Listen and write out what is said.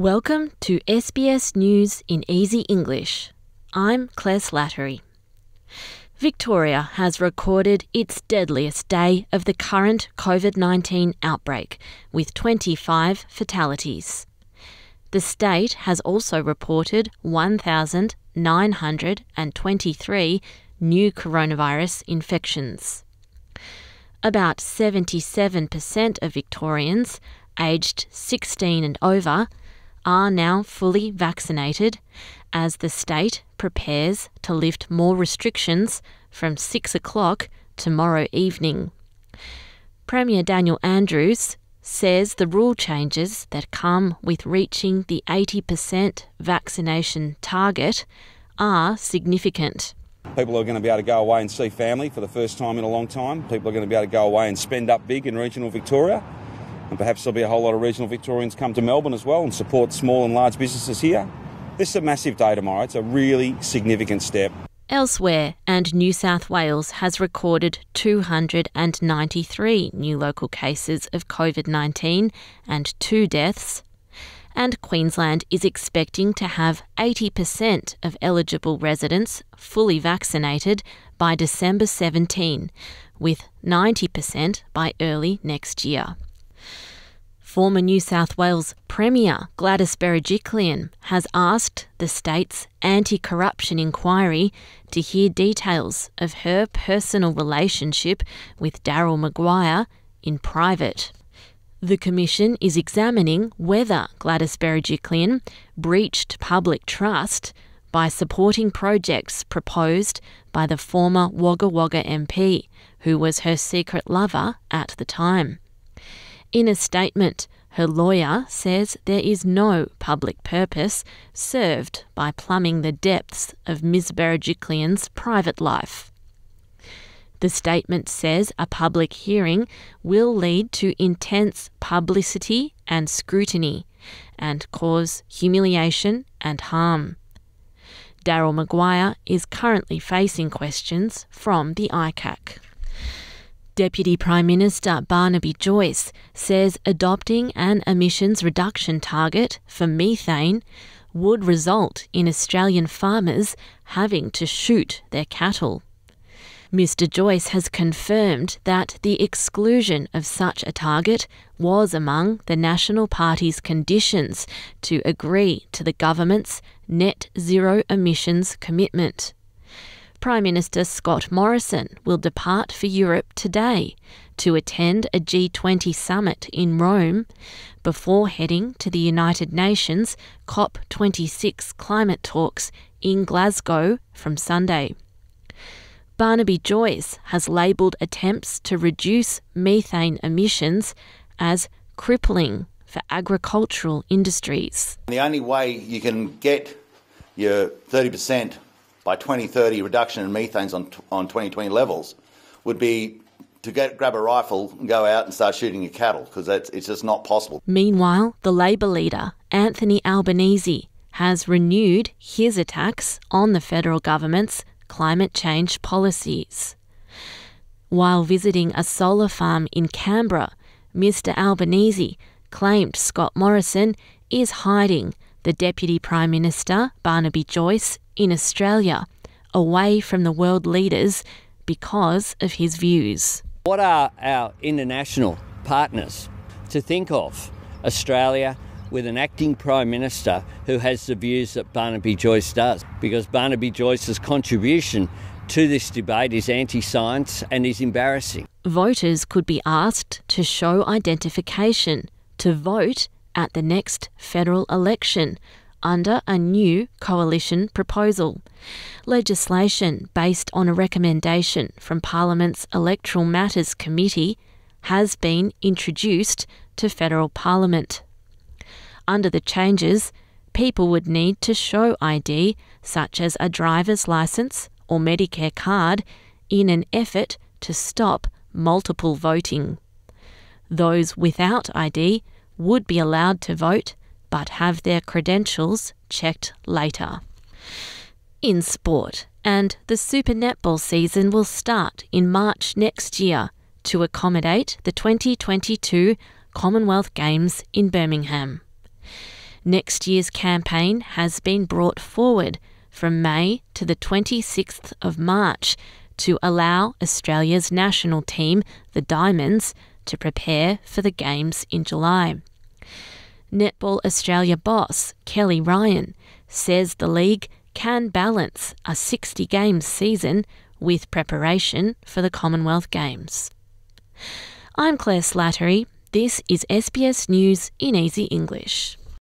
Welcome to SBS News in Easy English. I'm Claire Slattery. Victoria has recorded its deadliest day of the current COVID 19 outbreak, with 25 fatalities. The state has also reported 1,923 new coronavirus infections. About 77% of Victorians aged 16 and over are now fully vaccinated as the state prepares to lift more restrictions from 6 o'clock tomorrow evening. Premier Daniel Andrews says the rule changes that come with reaching the 80% vaccination target are significant. People are going to be able to go away and see family for the first time in a long time. People are going to be able to go away and spend up big in regional Victoria. And perhaps there'll be a whole lot of regional Victorians come to Melbourne as well and support small and large businesses here. This is a massive day tomorrow. It's a really significant step. Elsewhere, and New South Wales has recorded 293 new local cases of COVID 19 and two deaths. And Queensland is expecting to have 80% of eligible residents fully vaccinated by December 17, with 90% by early next year. Former New South Wales Premier Gladys Berejiklian has asked the state's anti corruption inquiry to hear details of her personal relationship with Daryl Maguire in private. The Commission is examining whether Gladys Berejiklian breached public trust by supporting projects proposed by the former Wagga Wagga MP, who was her secret lover at the time. In a statement, her lawyer says there is no public purpose served by plumbing the depths of Ms. Berejiklian's private life. The statement says a public hearing will lead to intense publicity and scrutiny and cause humiliation and harm. Daryl Maguire is currently facing questions from the ICAC. Deputy Prime Minister Barnaby Joyce says adopting an emissions reduction target for methane would result in Australian farmers having to shoot their cattle. Mr. Joyce has confirmed that the exclusion of such a target was among the National Party's conditions to agree to the government's net zero emissions commitment. Prime Minister Scott Morrison will depart for Europe today to attend a G20 summit in Rome before heading to the United Nations COP26 climate talks in Glasgow from Sunday. Barnaby Joyce has labelled attempts to reduce methane emissions as crippling for agricultural industries. The only way you can get your 30% by 2030 reduction in methane's on, on 2020 levels would be to get, grab a rifle and go out and start shooting your cattle because it's just not possible. Meanwhile, the Labor leader, Anthony Albanese, has renewed his attacks on the federal government's climate change policies. While visiting a solar farm in Canberra, Mr. Albanese claimed Scott Morrison is hiding the Deputy Prime Minister, Barnaby Joyce, in Australia, away from the world leaders because of his views. What are our international partners to think of? Australia with an acting Prime Minister who has the views that Barnaby Joyce does, because Barnaby Joyce's contribution to this debate is anti science and is embarrassing. Voters could be asked to show identification, to vote at the next federal election under a new coalition proposal. Legislation based on a recommendation from Parliament's Electoral Matters Committee has been introduced to federal Parliament. Under the changes, people would need to show ID, such as a driver's licence or Medicare card, in an effort to stop multiple voting. Those without ID would be allowed to vote but have their credentials checked later. In sport, and the Super Netball season will start in March next year to accommodate the 2022 Commonwealth Games in Birmingham. Next year's campaign has been brought forward from May to the 26th of March to allow Australia's national team, the Diamonds, to prepare for the Games in July. Netball Australia boss Kelly Ryan says the league can balance a 60 game season with preparation for the Commonwealth Games. I'm Claire Slattery. This is SBS News in Easy English.